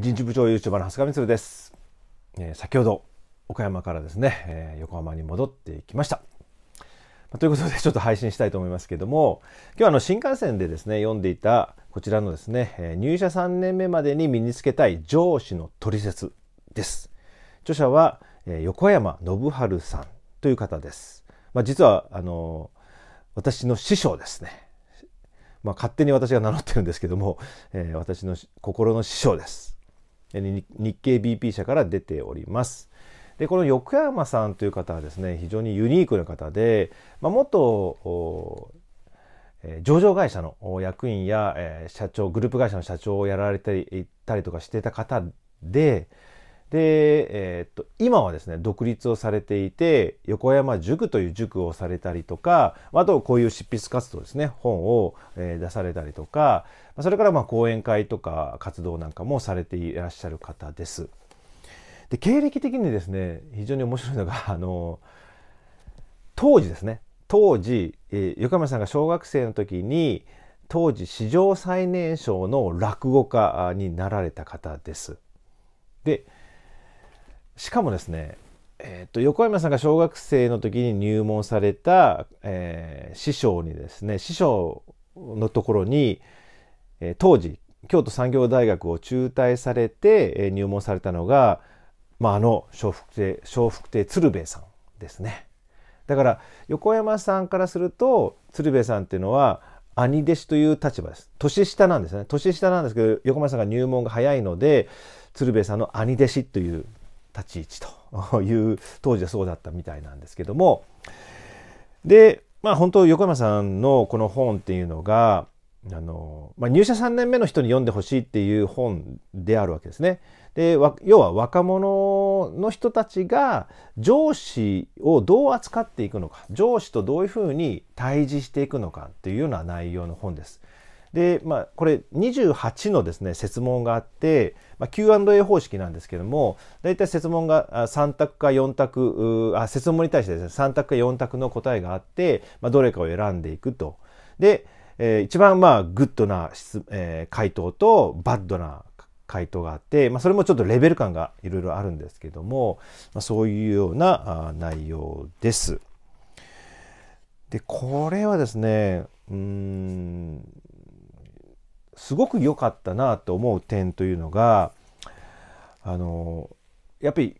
人事部長 YouTuber の長谷川光です、えー、先ほど岡山からですね、えー、横浜に戻ってきました、まあ、ということで ちょっと配信したいと思いますけども今日はあの新幹線でですね読んでいたこちらのですね、えー、入社3年目までに身につけたい上司の取説です著者は、え横山信春さんという方です、まあ、実はあの私の師匠ですねまあ、勝手に私が名乗ってるんですけども、え私の心の師匠です。日経 BP 社から出ております。でこの横山さんという方はですね非常にユニークな方で、まあ、元上場会社の役員や社長グループ会社の社長をやられていたりとかしてた方でで、えー、っと今はですね独立をされていて横山塾という塾をされたりとかあとこういう執筆活動ですね本を、え出されたりとかそれからまあ講演会とか活動なんかもされていらっしゃる方です。で経歴的にですね非常に面白いのが あの当時ですね当時、え横山さんが小学生の時に当時史上最年少の落語家になられた方です。でしかもですね、えっ、ー、と横山さんが小学生の時に入門された、えー、師匠にですね師匠のところに、えー、当時京都産業大学を中退されて、えー、入門されたのが、まあ、あの笑福亭笑福亭鶴瓶さんですね。だから横山さんからすると鶴瓶さんっていうのは兄弟子という立場です。年下なんですね。年下なんですけど横山さんが入門が早いので鶴瓶さんの兄弟子という立ち位置という当時はそうだったみたいなんですけどもでまあ本当横山さんのこの本っていうのがあの、まあ、入社3年目の人に読んでほしいっていう本であるわけですね。で要は若者の人たちが上司をどう扱っていくのか上司とどういうふうに対峙していくのかっていうような内容の本です。で、まあ、これ28のですね、設問があって、まあ、Q&A 方式なんですけども、大体設問が3択か4択、あ、設問に対してですね、3択か4択の答えがあって、まあ、どれかを選んでいくと。で、えー、一番まあ、グッドな、えー、回答と、バッドな回答があって、まあ、それもちょっとレベル感がいろいろあるんですけども、まあ、そういうような内容です。で、これはですね、うん、すごく良かったなと思う点というのがあのやっぱり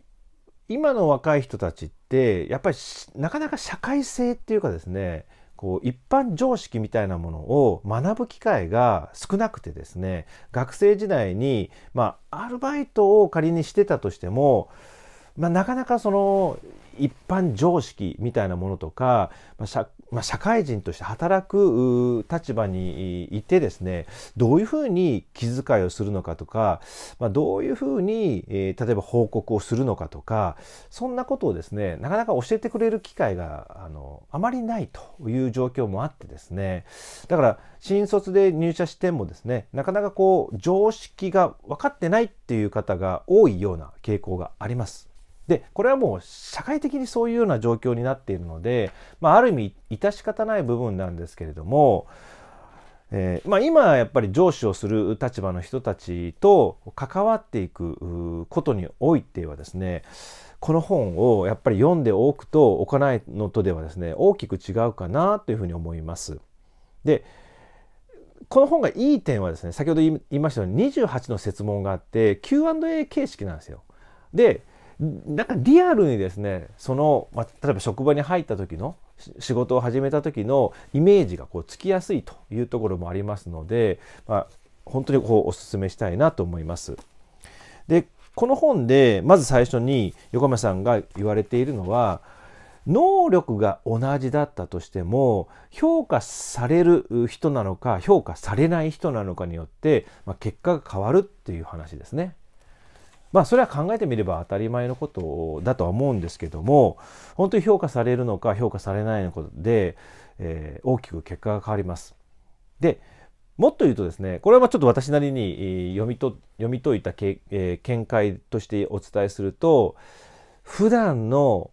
今の若い人たちってやっぱりなかなか社会性っていうかですねこう一般常識みたいなものを学ぶ機会が少なくてですね学生時代に、まあ、アルバイトを仮にしてたとしても、まあ、なかなかその一般常識みたいなものとか、まあ、社まあ、社会人として働く立場にいてですねどういうふうに気遣いをするのかとか、まあ、どういうふうに、えー、例えば報告をするのかとかそんなことをですねなかなか教えてくれる機会があのあまりないという状況もあってですねだから新卒で入社してもですねなかなかこう常識が分かってないっていう方が多いような傾向があります。でこれはもう社会的にそういうような状況になっているので、まあ、ある意味致し方ない部分なんですけれども、えー、まあ、今やっぱり上司をする立場の人たちと関わっていくことにおいてはですねこの本をやっぱり読んでおくとおかないのとではですね大きく違うかなというふうに思います。でこの本がいい点はですね先ほど言いましたように28の設問があって Q&A 形式なんですよ。でなんかリアルにですねその、まあ、例えば職場に入った時の仕事を始めた時のイメージがこうつきやすいというところもありますので、まあ、本当にこうお勧めしたいなと思います。でこの本でまず最初に横山さんが言われているのは能力が同じだったとしても評価される人なのか評価されない人なのかによって、まあ、結果が変わるっていう話ですね。まあそれは考えてみれば当たり前のことだとは思うんですけども本当に評価されるのか評価されないのかで、えー、大きく結果が変わります。でもっと言うとですねこれはちょっと私なりに読みと読み解いたけ、えー、見解としてお伝えすると普段の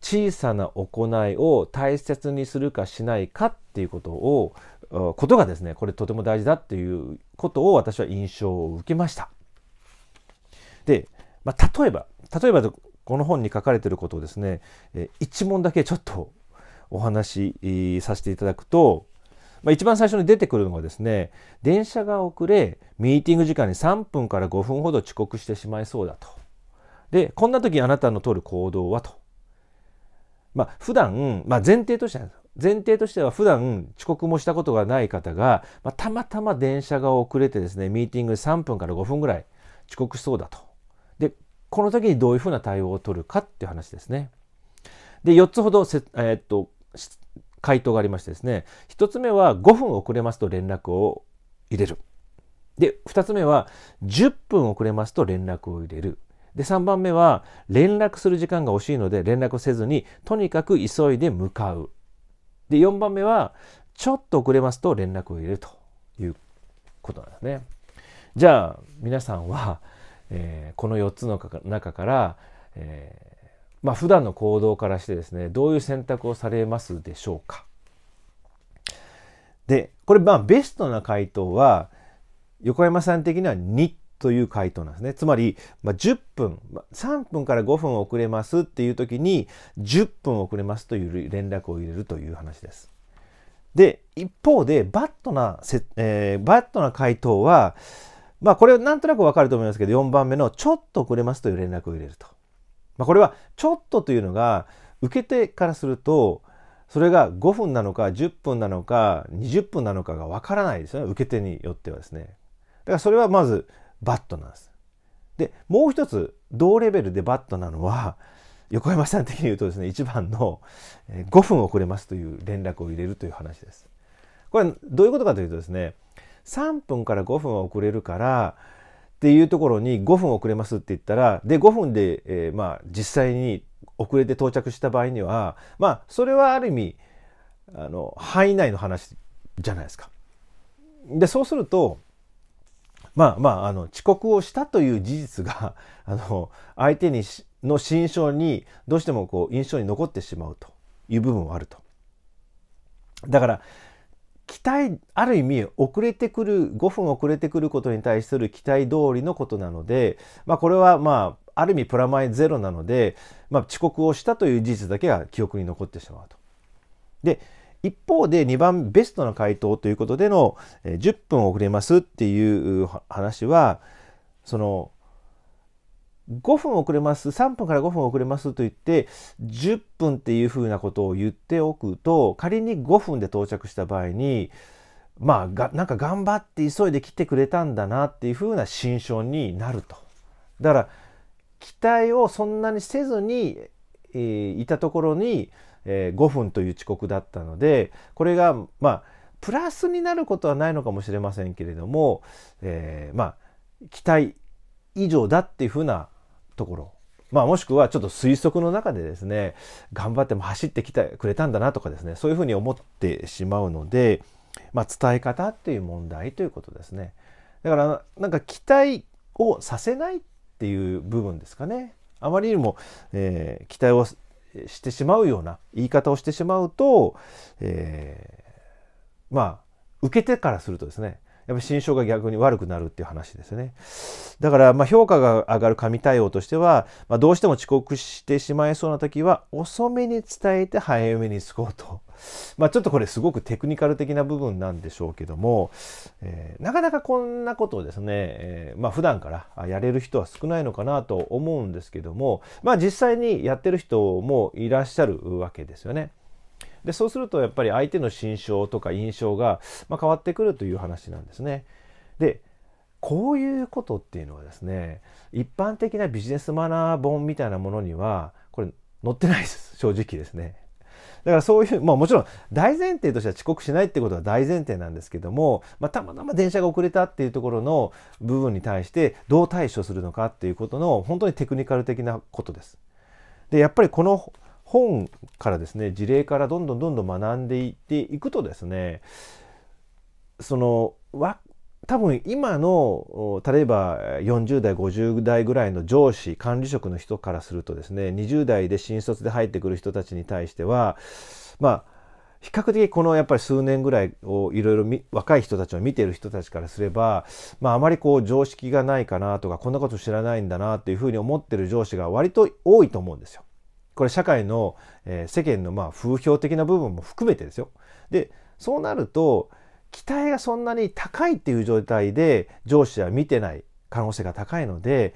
小さな行いを大切にするかしないかっていうことをことがですねこれとても大事だっていうことを私は印象を受けました。で、まあ、例えば例えばこの本に書かれていることをですね、えー、一問だけちょっとお話しさせていただくと、まあ、一番最初に出てくるのはですね電車が遅れミーティング時間に3分から5分ほど遅刻してしまいそうだと。でこんな時あなたの取る行動はと。まあ、普段、まあ、前提としては前提としては普段遅刻もしたことがない方が、まあ、たまたま電車が遅れてですねミーティング3分から5分ぐらい遅刻しそうだとこの時にどういうふうな対応を取るかっていう話ですね。で、4つほどせ、えー、っと、回答がありましてですね、1つ目は5分遅れますと連絡を入れる。で、2つ目は10分遅れますと連絡を入れる。で、3番目は連絡する時間が惜しいので連絡せずにとにかく急いで向かう。で、4番目はちょっと遅れますと連絡を入れるということなんですね。じゃあ皆さんはえー、この4つの中から、えー、まあ普段の行動からしてですねどういう選択をされますでしょうか。でこれまあベストな回答は横山さん的には2という回答なんですね。つまり、まあ、10分、3分から5分遅れますっていう時に10分遅れますという連絡を入れるという話です。で、一方でバットな、えー、バットな回答は、まあこれなんとなくわかると思いますけど4番目のちょっと遅れますという連絡を入れると。まあ、これはちょっとというのが受け手からするとそれが5分なのか10分なのか20分なのかがわからないですよね受け手によってはですね。だからそれはまずバットなんです。でもう一つ同レベルでバットなのは横山さん的に言うとですね1番の5分遅れますという連絡を入れるという話です。これどういうことかというとですね3分から5分は遅れるからっていうところに5分遅れますって言ったらで5分で、えー、まあ実際に遅れて到着した場合にはまあそれはある意味あの範囲内の話じゃないですか。でそうするとまあまああの遅刻をしたという事実が あの相手にの心象にどうしてもこう印象に残ってしまうという部分はあると。だから期待ある意味遅れてくる5分遅れてくることに対する期待通りのことなので、まあ、これはまあある意味プラマイゼロなので、まあ、遅刻をしたという事実だけが記憶に残ってしまうと。で一方で2番ベストな回答ということでの10分遅れますっていう話はその5分遅れます、3分から5分遅れますと言って、10分っていうふうなことを言っておくと、仮に5分で到着した場合に、まあ、がなんか頑張って急いで来てくれたんだなっていうふうな心象になると。だから、期待をそんなにせずに、えー、いたところに、えー、5分という遅刻だったので、これが、まあ、プラスになることはないのかもしれませんけれども、えー、まあ、期待以上だっていうふうなところまあ、もしくはちょっと推測の中でですね頑張っても走ってきてくれたんだなとかですねそういうふうに思ってしまうので、まあ、伝え方っていう問題ということですねだからなんか期待をさせないっていう部分ですかねあまりにも、えー、期待をしてしまうような言い方をしてしまうと、えー、まあ受けてからするとですねやっぱ心象が逆に悪くなるっていう話ですね。だからま評価が上がる神対応としては、まあ、どうしても遅刻してしまいそうな時は遅めに伝えて早めに着こうと。まあ、ちょっとこれすごくテクニカル的な部分なんでしょうけども、えー、なかなかこんなことをですね、えー、まあ、普段からやれる人は少ないのかなと思うんですけども、まあ、実際にやってる人もいらっしゃるわけですよね。でそうするとやっぱり相手の心象とか印象が、まあ、変わってくるという話なんですね。でこういうことっていうのはですね一般的なビジネスマナー本みたいなものにはこれ載ってないです正直ですね。だからそういう、まあもちろん大前提としては遅刻しないってことは大前提なんですけども、まあ、たまたま電車が遅れたっていうところの部分に対してどう対処するのかっていうことの本当にテクニカル的なことです。で、やっぱりこの本からですね事例からどんどんどんどん学んでいっていくとですねそのわ多分今の例えば40代50代ぐらいの上司管理職の人からするとですね20代で新卒で入ってくる人たちに対してはまあ比較的このやっぱり数年ぐらいをいろいろ若い人たちを見てる人たちからすれば、まあ、あまりこう常識がないかなとかこんなこと知らないんだなっていうふうに思ってる上司が割と多いと思うんですよ。これ社会の、えー、世間のまあ風評的な部分も含めてですよ。でそうなると期待がそんなに高いっていう状態で上司は見てない可能性が高いので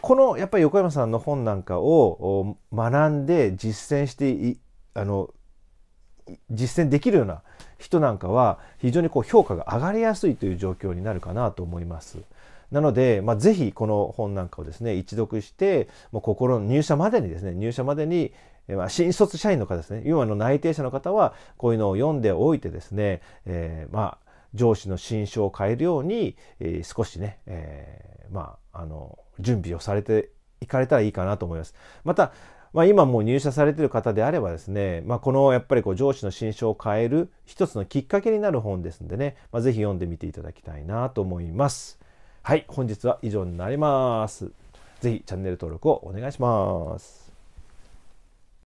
このやっぱり横山さんの本なんかを学んで実践してあの実践できるような人なんかは非常にこう評価が上がりやすいという状況になるかなと思います。なので、まあ、ぜひこの本なんかをですね一読してもう心の入社までにですね入社までに新卒社員の方ですね今の内定者の方はこういうのを読んでおいてですね、えー、まあ上司の心象を変えるように、えー、少しね、えー、まああの準備をされていかれたらいいかなと思います。またまあ、今もう入社されている方であればですね、まあ、このやっぱりこう上司の心象を変える一つのきっかけになる本ですんでね、まあ、ぜひ読んでみていただきたいなと思います。はい、本日は以上になります。ぜひチャンネル登録をお願いします。